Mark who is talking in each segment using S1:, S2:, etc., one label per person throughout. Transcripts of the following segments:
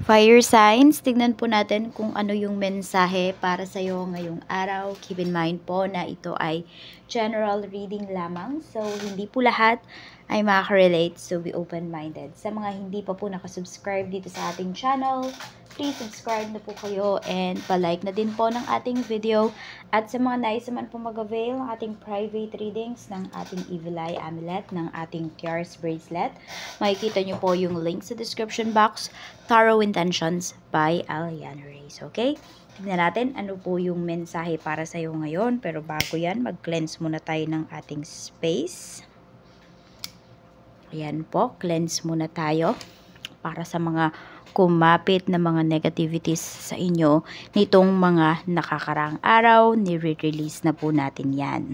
S1: Fire signs, tignan po natin kung ano yung mensahe para sa iyo ngayong araw. Keep in mind po na ito ay general reading lamang. So, hindi po lahat ay makaka-relate. So, be open-minded. Sa mga hindi pa po nakasubscribe dito sa ating channel, please subscribe na po kayo and palike na din po ng ating video. At sa mga nais naman po mag-avail ng ating private readings ng ating Evil Eye Amulet, ng ating Tiar's Bracelet, makikita nyo po yung link sa description box, Tarot Intentions by Alian Reyes, okay? Tignan natin ano po yung mensahe para sa iyo ngayon. Pero bago yan, mag-cleanse muna tayo ng ating space. Ayan po, cleanse muna tayo para sa mga kumapit ng mga negativities sa inyo nitong mga nakakarang araw, nire-release na po natin yan.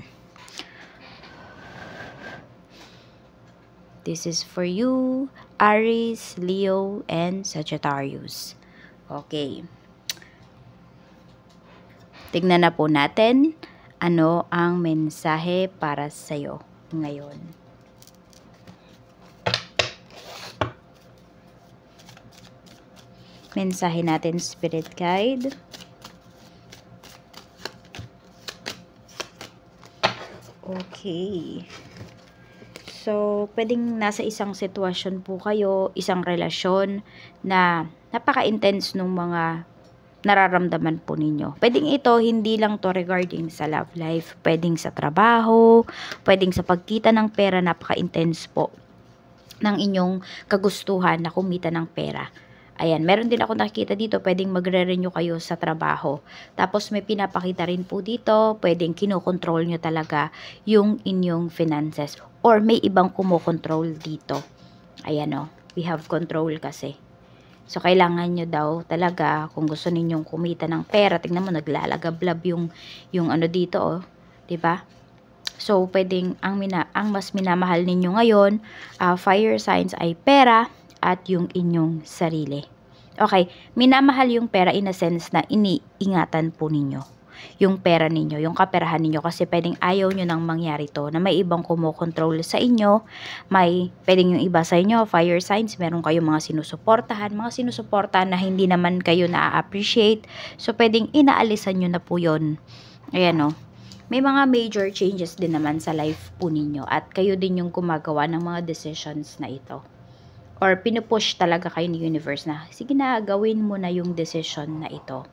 S1: This is for you, Aries, Leo, and Sagittarius. Okay. Tignan na po natin ano ang mensahe para sa'yo ngayon. mensahe natin spirit guide okay so pwedeng nasa isang sitwasyon po kayo isang relasyon na napaka-intense ng mga nararamdaman po ninyo. Pwedeng ito, hindi lang to regarding sa love life. Pwedeng sa trabaho, pwedeng sa pagkita ng pera, napaka-intense po ng inyong kagustuhan na kumita ng pera. Ayan, meron din ako nakikita dito, pwedeng magre-renew kayo sa trabaho. Tapos may pinapakita rin po dito, pwedeng kinokontrol nyo talaga yung inyong finances. Or may ibang kumokontrol dito. Ayan o, oh, we have control kasi. So, kailangan nyo daw talaga, kung gusto ninyong kumita ng pera, tingnan mo, naglalagablab yung, yung ano dito, oh. ba? Diba? So, pwedeng, ang, mina, ang mas minamahal ninyo ngayon, uh, fire signs ay pera, at yung inyong sarili. Okay, minamahal yung pera in a sense na iniingatan po ninyo yung pera ninyo, yung kaperahan ninyo kasi pwedeng ayaw nyo nang mangyari to na may ibang kumokontrol sa inyo may, pwedeng yung iba sa inyo fire signs, meron kayong mga sinusuportahan mga sinusuportahan na hindi naman kayo na-appreciate, so pwedeng inaalisan nyo na po yun ayan o, oh. may mga major changes din naman sa life po ninyo at kayo din yung gumagawa ng mga decisions na ito or pinupush talaga kayo ni universe na sige na gawin mo na yung decision na ito.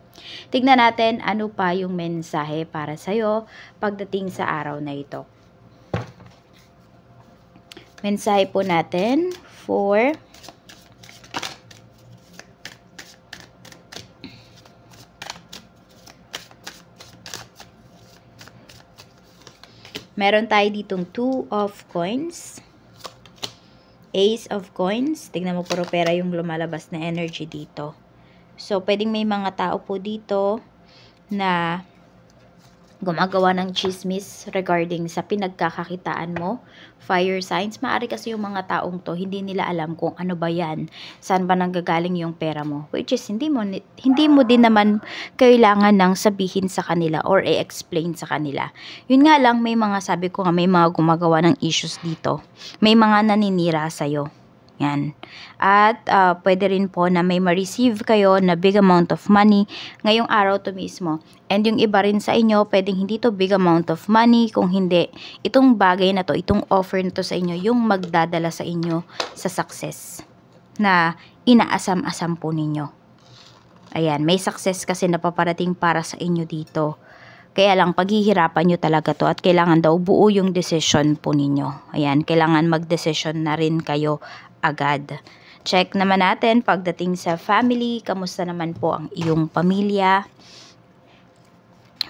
S1: Tignan natin ano pa yung mensahe para sa'yo pagdating sa araw na ito. Mensahe po natin for Meron tayo ditong 2 of coins. Ace of Coins. Tignan mo puro pera yung lumalabas na energy dito. So, pwedeng may mga tao po dito na gumagawa ng chismis regarding sa pinagkakakitaan mo, fire signs, maaari kasi yung mga taong to, hindi nila alam kung ano ba yan, saan ba nanggagaling yung pera mo, which is hindi mo, hindi mo din naman kailangan ng sabihin sa kanila or i-explain sa kanila. Yun nga lang, may mga sabi ko nga, may mga gumagawa ng issues dito. May mga naninira sa'yo. Yan. At uh, pwede rin po na may ma-receive kayo na big amount of money ngayong araw to mismo. And yung iba rin sa inyo, pwedeng hindi to big amount of money. Kung hindi, itong bagay na to, itong offer na to sa inyo, yung magdadala sa inyo sa success na inaasam-asam po ninyo. Ayan, may success kasi napaparating para sa inyo dito. Kaya lang, paghihirapan nyo talaga to at kailangan daw buo yung decision po ninyo. Ayan, kailangan mag-decision na rin kayo agad. Check naman natin pagdating sa family, kamusta naman po ang iyong pamilya.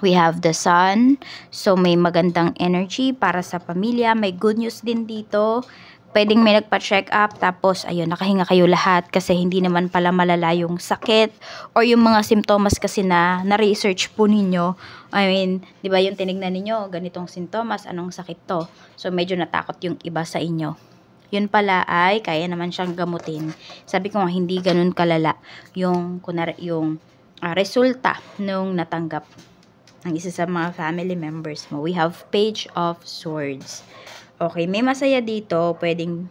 S1: We have the sun, so may magandang energy para sa pamilya. May good news din dito. Pwedeng may nagpa-check up, tapos ayun, nakahinga kayo lahat kasi hindi naman pala malala yung sakit or yung mga simptomas kasi na na-research po ninyo. I mean, di ba yung tinignan ninyo, ganitong sintomas, anong sakit to? So medyo natakot yung iba sa inyo yun pala ay kaya naman siyang gamutin. Sabi ko nga, hindi ganun kalala yung, kunwari, yung uh, resulta nung natanggap ng isa sa mga family members mo. We have page of swords. Okay, may masaya dito. Pwedeng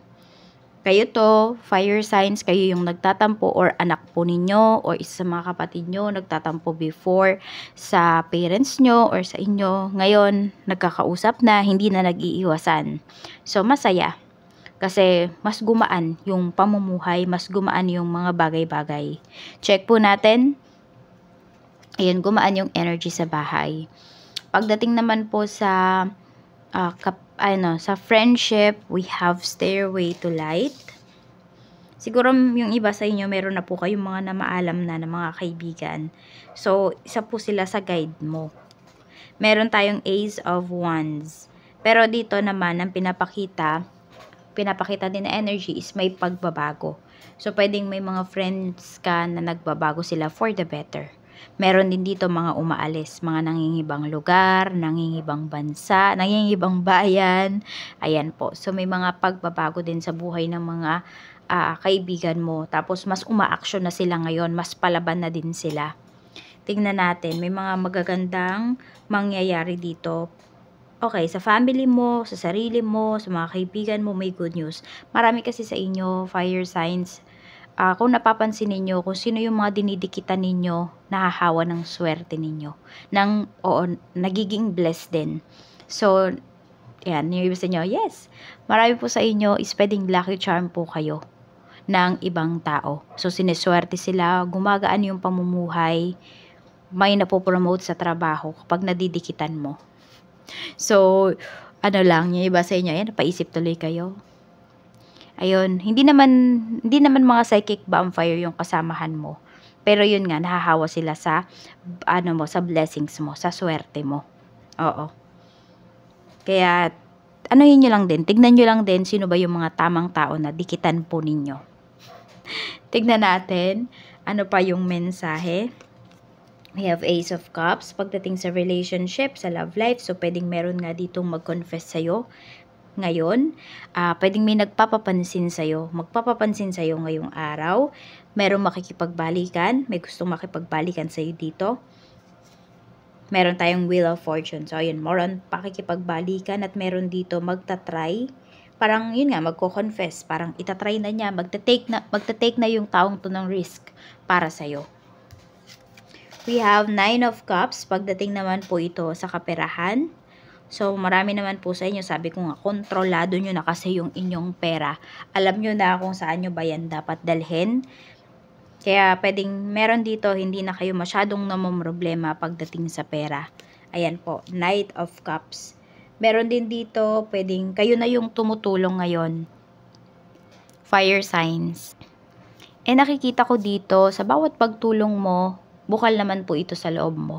S1: kayo to, fire signs, kayo yung nagtatampo or anak po ninyo or isa sa mga kapatid nyo nagtatampo before sa parents nyo or sa inyo. Ngayon, nagkakausap na, hindi na nag-iiwasan. So, masaya. Kasi mas gumaan yung pamumuhay, mas gumaan yung mga bagay-bagay. Check po natin. Ayan, gumaan yung energy sa bahay. Pagdating naman po sa uh, kap, ano, sa friendship, we have stairway to light. Siguro yung iba sa inyo, meron na po kayong mga namaalam na ng mga kaibigan. So, isa po sila sa guide mo. Meron tayong Ace of Wands. Pero dito naman, ang pinapakita pinapakita din na energy is may pagbabago. So, pwedeng may mga friends ka na nagbabago sila for the better. Meron din dito mga umaalis, mga nangingibang lugar, nangingibang bansa, nangingibang bayan. Ayan po. So, may mga pagbabago din sa buhay ng mga uh, kaibigan mo. Tapos, mas umaaksyon na sila ngayon. Mas palaban na din sila. Tingnan natin. May mga magagandang mangyayari dito okay, sa family mo, sa sarili mo, sa mga kaibigan mo, may good news. Marami kasi sa inyo, fire signs, uh, kung napapansin ninyo, kung sino yung mga dinidikitan ninyo, nahahawa ng swerte ninyo. Nang, oo, nagiging blessed din. So, yan, yung sa inyo, yes, marami po sa inyo is pwedeng lucky charm po kayo ng ibang tao. So, sineswerte sila, gumagaan yung pamumuhay, may napopromote sa trabaho kapag nadidikitan mo. So, ano lang, yung iba sa inyo, ayan, napaisip tuloy kayo. Ayun, hindi naman, hindi naman mga psychic bonfire yung kasamahan mo. Pero yun nga, nahahawa sila sa, ano mo, sa blessings mo, sa swerte mo. Oo. Kaya, ano yun nyo lang din, tignan nyo lang din sino ba yung mga tamang tao na dikitan po ninyo. tignan natin, ano pa yung mensahe. We have Ace of Cups. Pagdating sa relationship, sa love life, so pwedeng meron nga ditong mag-confess sa'yo ngayon. Uh, pwedeng may nagpapapansin sa'yo, magpapapansin sa'yo ngayong araw. Meron makikipagbalikan, may gustong makipagbalikan sa'yo dito. Meron tayong Wheel of Fortune. So, ayun, more on pakikipagbalikan at meron dito magta-try. Parang, yun nga, magko-confess. Parang itatry na niya, magta-take na, magta-take na yung taong to ng risk para sa'yo. We have 9 of cups. Pagdating naman po ito sa kaperahan. So, marami naman po sa inyo, sabi ko nga, kontrolado nyo na kasi yung inyong pera. Alam nyo na kung saan nyo ba yan dapat dalhin. Kaya, pwedeng meron dito, hindi na kayo masyadong problema pagdating sa pera. Ayan po, Knight of Cups. Meron din dito, pwedeng kayo na yung tumutulong ngayon. Fire signs. Eh nakikita ko dito, sa bawat pagtulong mo, bukal naman po ito sa loob mo.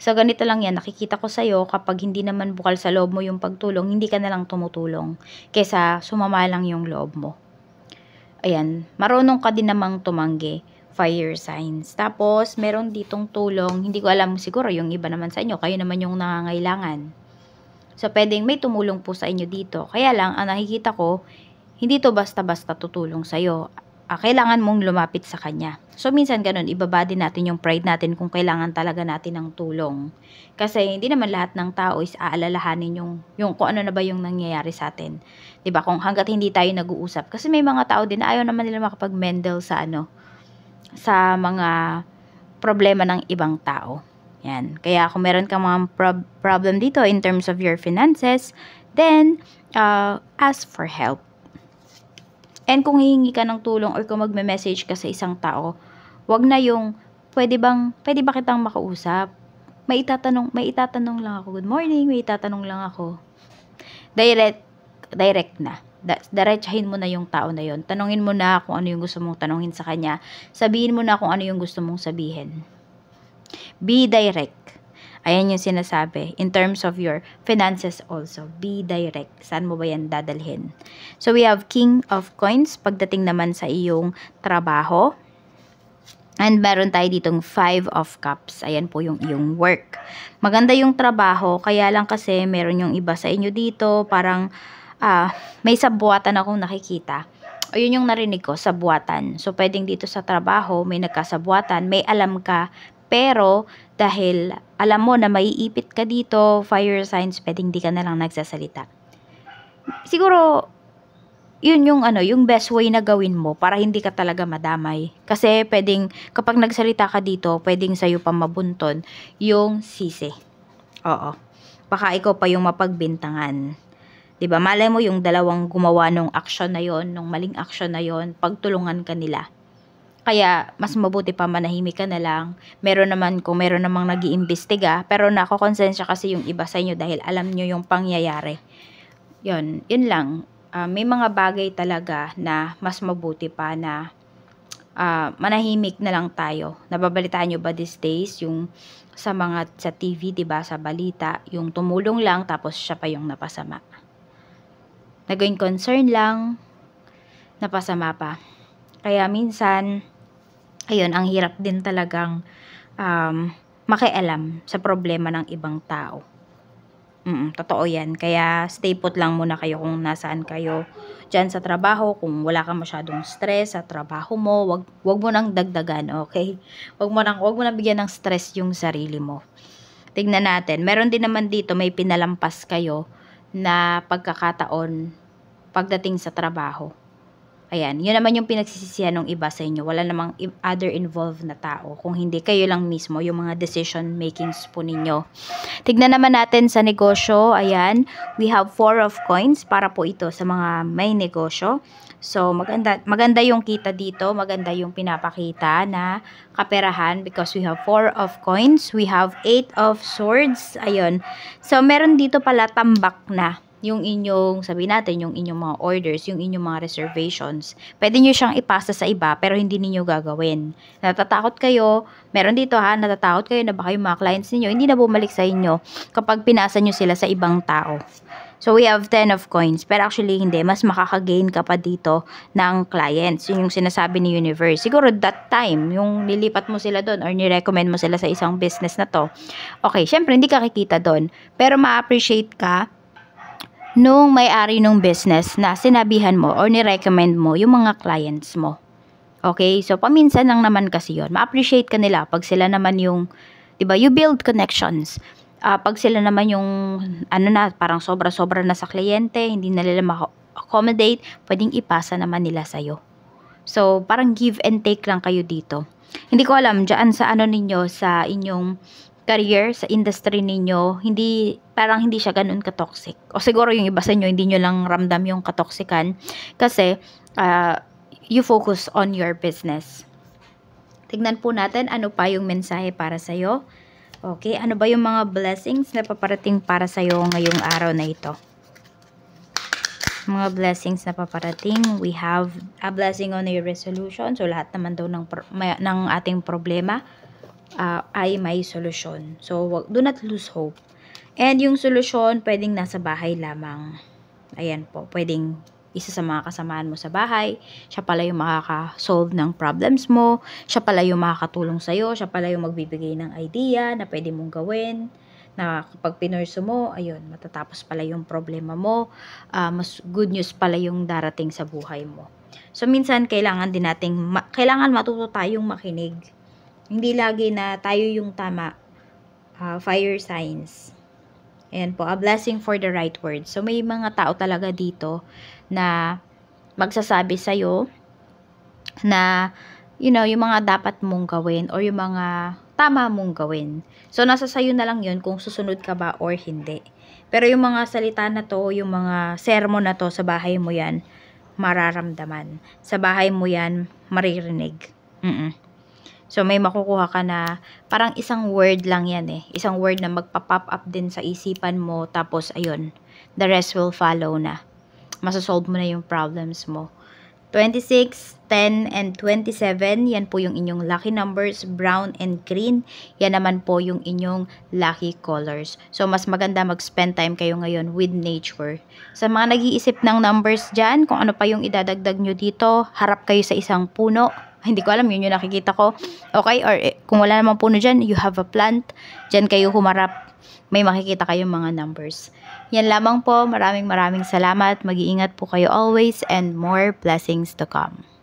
S1: So, ganito lang yan. Nakikita ko sa'yo, kapag hindi naman bukal sa loob mo yung pagtulong, hindi ka na lang tumutulong kesa sumama lang yung loob mo. Ayan, marunong ka din namang tumanggi fire signs. Tapos, meron ditong tulong. Hindi ko alam siguro yung iba naman sa inyo. Kayo naman yung nangangailangan. So, pwedeng may tumulong po sa inyo dito. Kaya lang, ang nakikita ko, hindi to basta-basta tutulong sa'yo uh, kailangan mong lumapit sa kanya. So, minsan ganun, ibaba din natin yung pride natin kung kailangan talaga natin ng tulong. Kasi hindi naman lahat ng tao is aalalahanin yung, yung kung ano na ba yung nangyayari sa atin. ba diba? Kung hanggat hindi tayo nag-uusap. Kasi may mga tao din, ayaw naman nila makapag-mendel sa ano, sa mga problema ng ibang tao. Yan. Kaya kung meron kang mga prob- problem dito in terms of your finances, then uh, ask for help. And kung hihingi ka ng tulong or kung magme-message ka sa isang tao, wag na yung pwede bang pwede ba kitang makausap? May itatanong, may itatanong lang ako. Good morning, may itatanong lang ako. Direct direct na. Diretsahin mo na yung tao na yon. Tanungin mo na kung ano yung gusto mong tanungin sa kanya. Sabihin mo na kung ano yung gusto mong sabihin. Be direct. Ayan yung sinasabi in terms of your finances also. Be direct. Saan mo ba yan dadalhin? So we have King of Coins pagdating naman sa iyong trabaho. And meron tayo ditong 5 of cups. Ayan po yung iyong work. Maganda yung trabaho, kaya lang kasi meron yung iba sa inyo dito, parang ah, may sabuatan akong nakikita. O yun yung narinig ko, sabuatan. So, pwedeng dito sa trabaho, may nagkasabuatan, may alam ka, pero, dahil alam mo na maiipit ka dito, fire signs, pwedeng di ka na lang nagsasalita. Siguro, yun yung ano, yung best way na gawin mo para hindi ka talaga madamay. Kasi pwedeng, kapag nagsalita ka dito, pwedeng sa'yo pa mabunton yung sisi. Oo. Baka ikaw pa yung mapagbintangan. 'Di ba Malay mo yung dalawang gumawa nung action na yon, nung maling action na yon, pagtulungan kanila kaya, mas mabuti pa manahimik ka na lang. Meron naman ko, meron namang nag iimbestiga pero nakokonsensya kasi yung iba sa inyo dahil alam nyo yung pangyayari. Yun, yun lang. Uh, may mga bagay talaga na mas mabuti pa na uh, manahimik na lang tayo. Nababalitaan nyo ba these days yung sa mga sa TV, 'di ba, sa balita, yung tumulong lang tapos siya pa yung napasama. Naging concern lang, napasama pa. Kaya minsan ayun, ang hirap din talagang um, makialam sa problema ng ibang tao. Mm, totoo yan. Kaya stay put lang muna kayo kung nasaan kayo dyan sa trabaho. Kung wala ka masyadong stress sa trabaho mo, wag, wag mo nang dagdagan, okay? Wag mo nang, wag mo nang bigyan ng stress yung sarili mo. Tignan natin. Meron din naman dito, may pinalampas kayo na pagkakataon pagdating sa trabaho. Ayan, yun naman yung pinagsisisihan ng iba sa inyo. Wala namang other involved na tao. Kung hindi, kayo lang mismo, yung mga decision makings po ninyo. Tignan naman natin sa negosyo. Ayan, we have four of coins para po ito sa mga may negosyo. So, maganda, maganda yung kita dito. Maganda yung pinapakita na kaperahan because we have four of coins. We have eight of swords. Ayun. So, meron dito pala tambak na yung inyong, sabi natin, yung inyong mga orders, yung inyong mga reservations, pwede nyo siyang ipasa sa iba, pero hindi niyo gagawin. Natatakot kayo, meron dito ha, natatakot kayo na baka yung mga clients niyo hindi na bumalik sa inyo kapag pinasa nyo sila sa ibang tao. So, we have 10 of coins. Pero actually, hindi. Mas makakagain ka pa dito ng clients. yung sinasabi ni Universe. Siguro that time, yung nilipat mo sila doon or ni-recommend mo sila sa isang business na to. Okay, syempre, hindi ka kikita doon. Pero ma-appreciate ka nung may-ari ng business na sinabihan mo or ni-recommend mo yung mga clients mo. Okay? So, paminsan lang naman kasi yon Ma-appreciate ka nila pag sila naman yung, di ba, you build connections. Uh, pag sila naman yung, ano na, parang sobra-sobra na sa kliyente, hindi na nila ma-accommodate, pwedeng ipasa naman nila sa'yo. So, parang give and take lang kayo dito. Hindi ko alam dyan sa ano ninyo, sa inyong career sa industry ninyo, hindi parang hindi siya ganoon ka-toxic. O siguro yung iba sa inyo, hindi niyo lang ramdam yung katoxikan kasi uh, you focus on your business. Tignan po natin ano pa yung mensahe para sa iyo. Okay, ano ba yung mga blessings na paparating para sa iyo ngayong araw na ito? mga blessings na paparating. We have a blessing on your resolution. So, lahat naman daw ng, ng ating problema uh, ay may solusyon. So, do not lose hope. And yung solusyon, pwedeng nasa bahay lamang. Ayan po, pwedeng isa sa mga kasamaan mo sa bahay, siya pala yung makaka-solve ng problems mo, siya pala yung makakatulong sa'yo, siya pala yung magbibigay ng idea na pwede mong gawin, na kapag pinurso mo, ayun, matatapos pala yung problema mo, uh, mas good news pala yung darating sa buhay mo. So, minsan, kailangan din nating, ma- kailangan matuto tayong makinig hindi lagi na tayo yung tama. Uh, fire signs. Ayan po, a blessing for the right word. So, may mga tao talaga dito na magsasabi sa'yo na, you know, yung mga dapat mong gawin or yung mga tama mong gawin. So, nasa sayo na lang yun kung susunod ka ba or hindi. Pero yung mga salita na to, yung mga sermon na to, sa bahay mo yan, mararamdaman. Sa bahay mo yan, maririnig. Mm-mm. So, may makukuha ka na parang isang word lang yan eh. Isang word na magpa-pop up din sa isipan mo. Tapos, ayun, the rest will follow na. Masasolve mo na yung problems mo. 26, 10, and 27, yan po yung inyong lucky numbers, brown and green. Yan naman po yung inyong lucky colors. So, mas maganda mag-spend time kayo ngayon with nature. Sa mga nag-iisip ng numbers dyan, kung ano pa yung idadagdag nyo dito, harap kayo sa isang puno hindi ko alam, yun yung nakikita ko. Okay, or eh, kung wala naman puno dyan, you have a plant. Dyan kayo humarap. May makikita kayong mga numbers. Yan lamang po. Maraming maraming salamat. Mag-iingat po kayo always and more blessings to come.